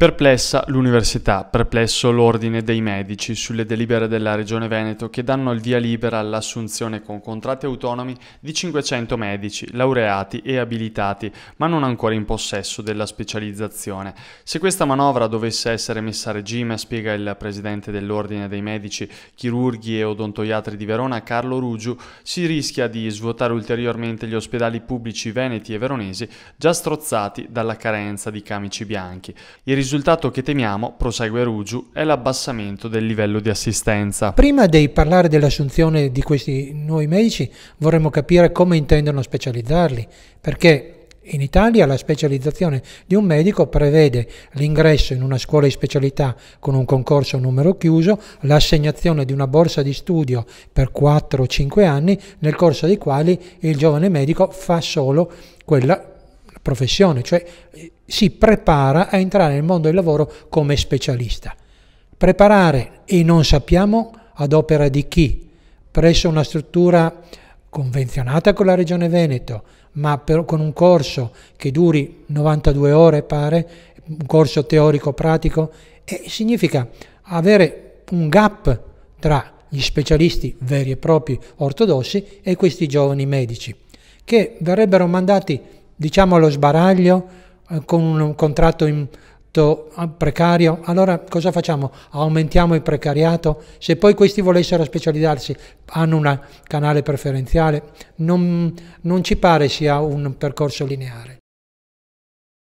Perplessa l'università, perplesso l'ordine dei medici sulle delibere della Regione Veneto che danno il via libera all'assunzione con contratti autonomi di 500 medici, laureati e abilitati, ma non ancora in possesso della specializzazione. Se questa manovra dovesse essere messa a regime, spiega il presidente dell'ordine dei medici, chirurghi e odontoiatri di Verona, Carlo Rugiu, si rischia di svuotare ulteriormente gli ospedali pubblici veneti e veronesi già strozzati dalla carenza di camici bianchi. I risultato che temiamo, prosegue Ruggiu, è l'abbassamento del livello di assistenza. Prima di parlare dell'assunzione di questi nuovi medici, vorremmo capire come intendono specializzarli, perché in Italia la specializzazione di un medico prevede l'ingresso in una scuola di specialità con un concorso a numero chiuso, l'assegnazione di una borsa di studio per 4 o 5 anni, nel corso dei quali il giovane medico fa solo quella professione, cioè eh, si prepara a entrare nel mondo del lavoro come specialista. Preparare e non sappiamo ad opera di chi? Presso una struttura convenzionata con la Regione Veneto, ma per, con un corso che duri 92 ore, pare, un corso teorico-pratico, significa avere un gap tra gli specialisti veri e propri ortodossi e questi giovani medici, che verrebbero mandati diciamo allo sbaraglio, eh, con un contratto in eh, precario, allora cosa facciamo? Aumentiamo il precariato? Se poi questi volessero specializzarsi, hanno un canale preferenziale, non, non ci pare sia un percorso lineare.